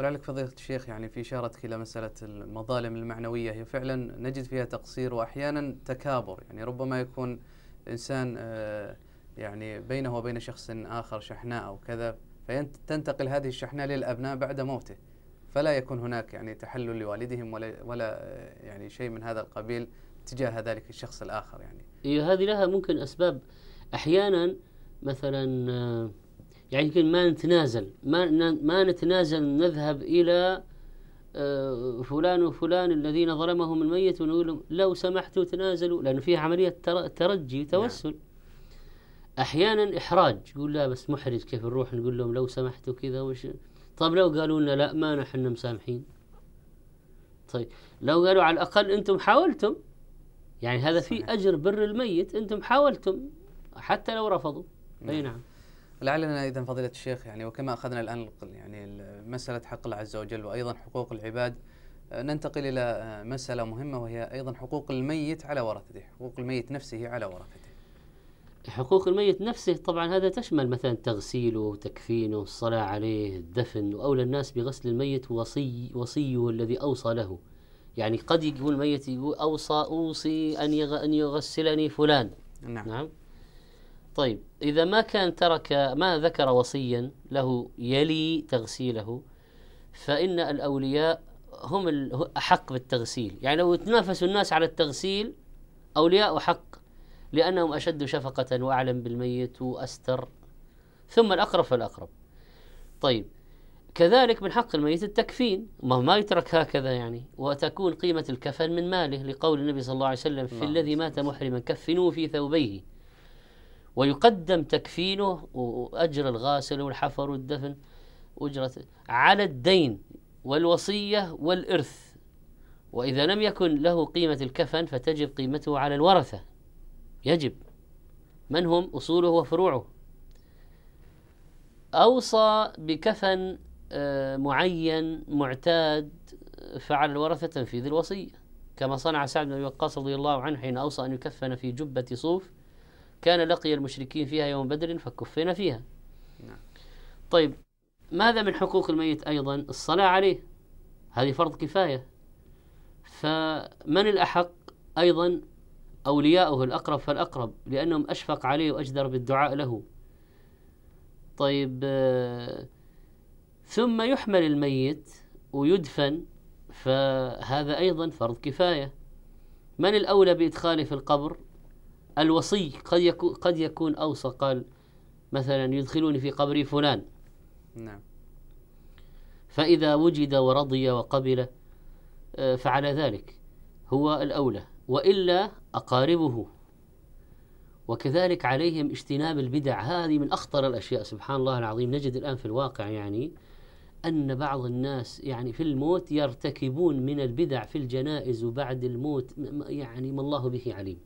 ولعلك فضيلة الشيخ يعني في إشارتك إلى مسألة المظالم المعنوية هي فعلا نجد فيها تقصير وأحيانا تكابر يعني ربما يكون إنسان آه، يعني بينه وبين شخص آخر شحناء أو كذا فتنتقل هذه الشحناء للأبناء بعد موته فلا يكون هناك يعني تحلل لوالدهم ولا ولا آه، يعني شيء من هذا القبيل تجاه ذلك الشخص الآخر يعني. إيه، هذه لها ممكن أسباب أحيانا مثلا آه، يعني يمكن ما نتنازل ما ما نتنازل نذهب الى آه، فلان وفلان الذين ظلمهم الميت ونقول لهم لو سمحتوا تنازلوا لانه فيها عمليه ترجي وتوسل نعم. احيانا احراج يقول لا بس محرج كيف نروح نقول لهم لو سمحتوا كذا وش طيب لو قالوا لنا لا ما نحن مسامحين طيب لو قالوا على الاقل انتم حاولتم يعني هذا في اجر بر الميت انتم حاولتم حتى لو رفضوا اي نعم, نعم. لعلنا اذا فضيله الشيخ يعني وكما اخذنا الان يعني مساله حق الله عز وجل وايضا حقوق العباد آه، ننتقل الى آه، مساله مهمه وهي ايضا حقوق الميت على ورثته، حقوق الميت نفسه على ورثته. حقوق الميت نفسه طبعا هذا تشمل مثلا تغسيله، تكفينه، الصلاه عليه، الدفن، واولى الناس بغسل الميت وصي وصيه الذي اوصى له. يعني قد يقول الميت يقول اوصى اوصي ان ان يغسلني فلان. نعم. نعم. طيب إذا ما كان ترك ما ذكر وصيا له يلي تغسيله فإن الأولياء هم أحق بالتغسيل يعني لو تنافسوا الناس على التغسيل أولياء حق لأنهم أشد شفقة وأعلم بالميت وأستر ثم الأقرب فالأقرب طيب كذلك من حق الميت التكفين ما, ما يترك هكذا يعني وتكون قيمة الكفن من ماله لقول النبي صلى الله عليه وسلم نعم. في الذي مات محرما كفنوه في ثوبيه ويقدم تكفينه وأجر الغاسل والحفر والدفن أجرة على الدين والوصية والإرث وإذا لم يكن له قيمة الكفن فتجب قيمته على الورثة يجب من هم أصوله وفروعه أوصى بكفن آه، معين معتاد فعل الورثة تنفيذ الوصية كما صنع سعد بن وقاص رضي الله عنه حين أوصى أن يكفن في جبة صوف كان لقي المشركين فيها يوم بدر فكفينا فيها نعم. طيب ماذا من حقوق الميت أيضا الصلاة عليه هذه فرض كفاية فمن الأحق أيضا أولياؤه الأقرب فالأقرب لأنهم أشفق عليه وأجدر بالدعاء له طيب ثم يحمل الميت ويدفن فهذا أيضا فرض كفاية من الأولى بإدخاله في القبر الوصي قد يكون قد يكون اوصى قال مثلا يدخلوني في قبري فلان نعم فاذا وجد ورضي وقبل آه، فعلى ذلك هو الاولى والا اقاربه وكذلك عليهم اجتناب البدع هذه من اخطر الاشياء سبحان الله العظيم نجد الان في الواقع يعني أن بعض الناس يعني في الموت يرتكبون من البدع في الجنائز وبعد الموت يعني ما الله به عليم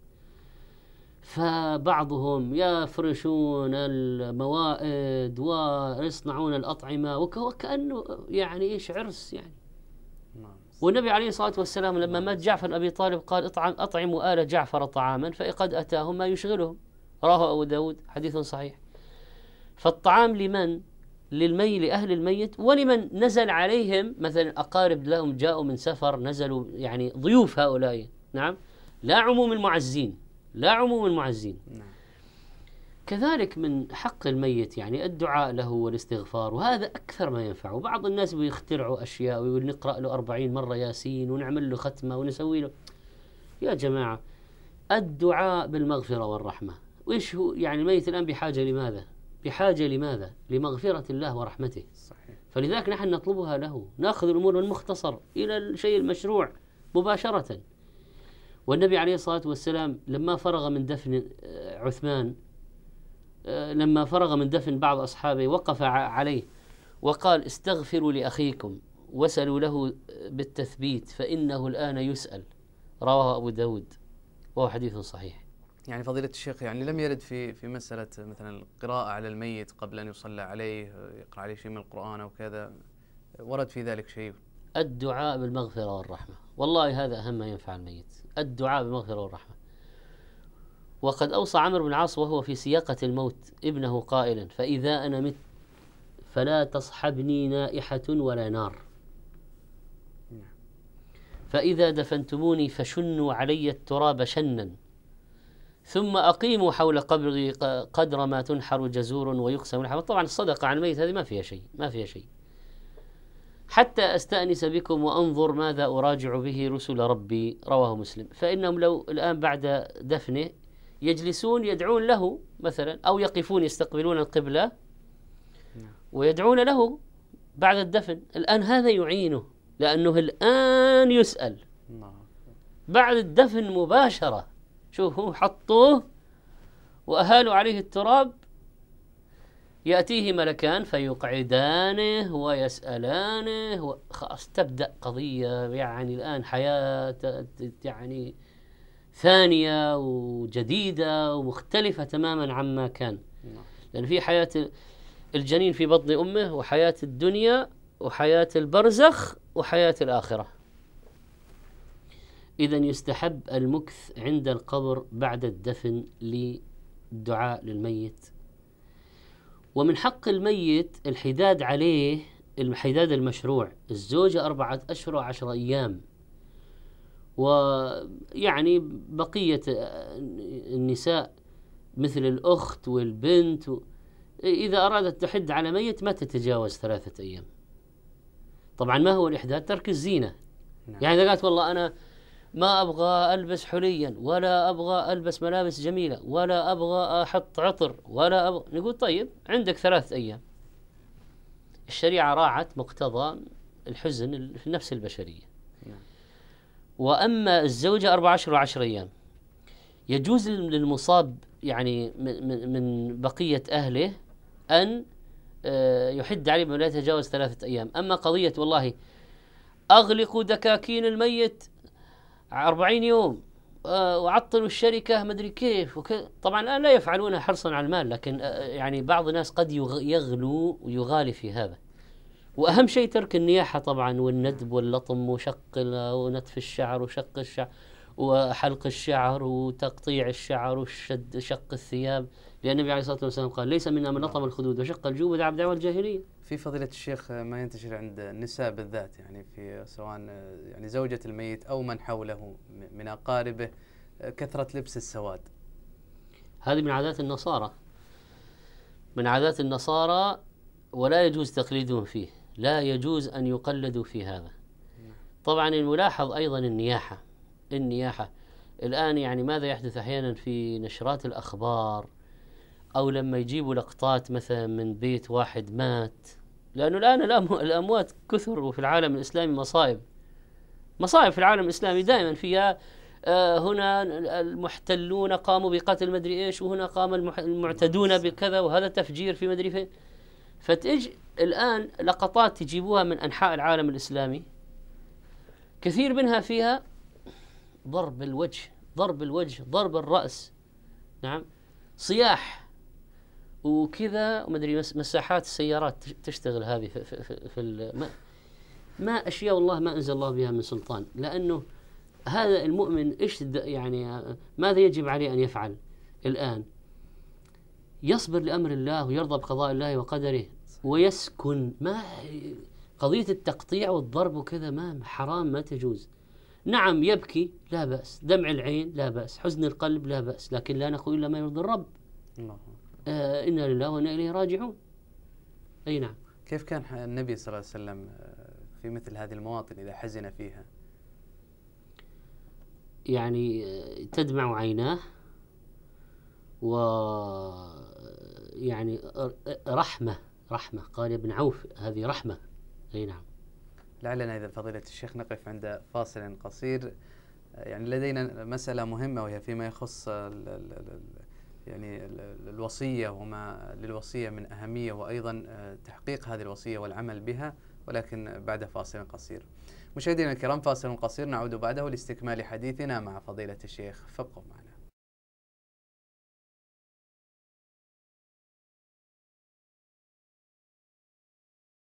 فبعضهم يفرشون الموائد ويصنعون الأطعمة وكأنه يعني إيش عرس يعني والنبي عليه الصلاة والسلام لما مات جعفر أبي طالب قال اطعم أطعموا آل جعفر طعاما فقد أتاهم ما يشغلهم راه أبو داود حديث صحيح فالطعام لمن؟ للمي لأهل الميت ولمن نزل عليهم مثلا أقارب لهم جاءوا من سفر نزلوا يعني ضيوف هؤلاء نعم لا عموم المعزين لا عموم المعزين نعم. كذلك من حق الميت يعني الدعاء له والاستغفار وهذا أكثر ما ينفع وبعض الناس بيخترعوا أشياء ويقول نقرأ له أربعين مرة ياسين ونعمل له ختمة ونسوي له يا جماعة الدعاء بالمغفرة والرحمة وإيش هو يعني الميت الآن بحاجة لماذا بحاجة لماذا لمغفرة الله ورحمته صحيح. فلذلك نحن نطلبها له ناخذ الأمور من المختصر إلى الشيء المشروع مباشرة والنبي عليه الصلاة والسلام لما فرغ من دفن آه، عثمان آه، لما فرغ من دفن بعض أصحابه وقف عليه وقال استغفروا لأخيكم وسلوا له بالتثبيت فإنه الآن يسأل رواه أبو داود وهو حديث صحيح يعني فضيلة الشيخ يعني لم يرد في في مسألة مثلا القراءة على الميت قبل أن يصلى عليه يقرأ عليه شيء من القرآن أو كذا ورد في ذلك شيء الدعاء بالمغفرة والرحمة والله هذا أهم ما ينفع الميت الدعاء بالمغفرة والرحمة وقد أوصى عمرو بن العاص وهو في سياقة الموت ابنه قائلا فإذا أنا مت فلا تصحبني نائحة ولا نار فإذا دفنتموني فشنوا علي التراب شنا ثم أقيموا حول قبري قدر ما تنحر جزور ويقسم طبعا الصدقة عن الميت هذه ما فيها شيء ما فيها شيء حتى استانس بكم وانظر ماذا اراجع به رسل ربي رواه مسلم فانهم لو الان بعد دفنه يجلسون يدعون له مثلا او يقفون يستقبلون القبله نعم. ويدعون له بعد الدفن الان هذا يعينه لانه الان يسال نعم. بعد الدفن مباشره شوفوا حطوه واهالوا عليه التراب يأتيه ملكان فيقعدانه ويسألانه خلاص تبدأ قضية يعني الآن حياة يعني ثانية وجديدة ومختلفة تماما عما كان نعم. لأن في حياة الجنين في بطن أمه وحياة الدنيا وحياة البرزخ وحياة الآخرة إذا يستحب المكث عند القبر بعد الدفن للدعاء للميت ومن حق الميت الحداد عليه الحداد المشروع الزوجة أربعة أشهر وعشر أيام ويعني بقية آه، النساء مثل الأخت والبنت و... إذا أرادت تحد على ميت ما تتجاوز ثلاثة أيام طبعا ما هو الإحداد ترك الزينة نعم. يعني إذا قالت والله أنا ما أبغى ألبس حليا ولا أبغى ألبس ملابس جميلة ولا أبغى أحط عطر ولا أبغى نقول طيب عندك ثلاثة أيام الشريعة راعت مقتضى الحزن في النفس البشرية وأما الزوجة 14 و10 أيام يجوز للمصاب يعني من, من بقية أهله أن آه، يحد عليه بما لا يتجاوز ثلاثة أيام أما قضية والله أغلقوا دكاكين الميت 40 يوم آه، وعطلوا الشركة مدري كيف وكذا طبعا لا يفعلونها حرصا على المال لكن آه، يعني بعض الناس قد يغلو ويغالي في هذا وأهم شيء ترك النياحة طبعا والندب واللطم وشق آه، ونتف الشعر وشق الشعر وحلق الشعر وتقطيع الشعر وشد شق الثياب لأن النبي عليه الصلاة والسلام قال ليس من من لطم الخدود وشق الجوب ودعا بدعوى الجاهلية في فضيلة الشيخ ما ينتشر عند النساء بالذات يعني في سواء يعني زوجة الميت أو من حوله من أقاربه كثرة لبس السواد هذه من عادات النصارى من عادات النصارى ولا يجوز تقليدهم فيه لا يجوز أن يقلدوا في هذا طبعا الملاحظ أيضا النياحة النياحة الآن يعني ماذا يحدث أحيانا في نشرات الأخبار أو لما يجيبوا لقطات مثلا من بيت واحد مات لأنه الآن الأموات كثر وفي العالم الإسلامي مصائب مصائب في العالم الإسلامي دائما فيها آه، هنا المحتلون قاموا بقتل مدري ايش وهنا قام المعتدون بكذا وهذا تفجير في مدري فين فتج الان لقطات تجيبوها من انحاء العالم الاسلامي كثير منها فيها ضرب الوجه ضرب الوجه ضرب الراس نعم صياح وكذا وما ادري مساحات السيارات تشتغل هذه في, في, في ما, ما اشياء والله ما انزل الله بها من سلطان لانه هذا المؤمن ايش يعني ماذا يجب عليه ان يفعل الان؟ يصبر لامر الله ويرضى بقضاء الله وقدره ويسكن ما قضيه التقطيع والضرب وكذا ما حرام ما تجوز. نعم يبكي لا باس، دمع العين لا باس، حزن القلب لا باس، لكن لا نقول الا ما يرضي الرب. الله آه، إنا لله وإنا إليه راجعون أي نعم كيف كان النبي صلى الله عليه وسلم آه، في مثل هذه المواطن إذا حزن فيها يعني آه، تدمع عيناه و يعني رحمة رحمة قال ابن عوف هذه رحمة أي نعم لعلنا إذا فضيلة الشيخ نقف عند فاصل قصير يعني لدينا مسألة مهمة وهي فيما يخص يعني الوصية وما للوصية من أهمية وأيضا آه، تحقيق هذه الوصية والعمل بها ولكن بعد فاصل قصير مشاهدينا الكرام فاصل قصير نعود بعده لاستكمال حديثنا مع فضيلة الشيخ فابقوا معنا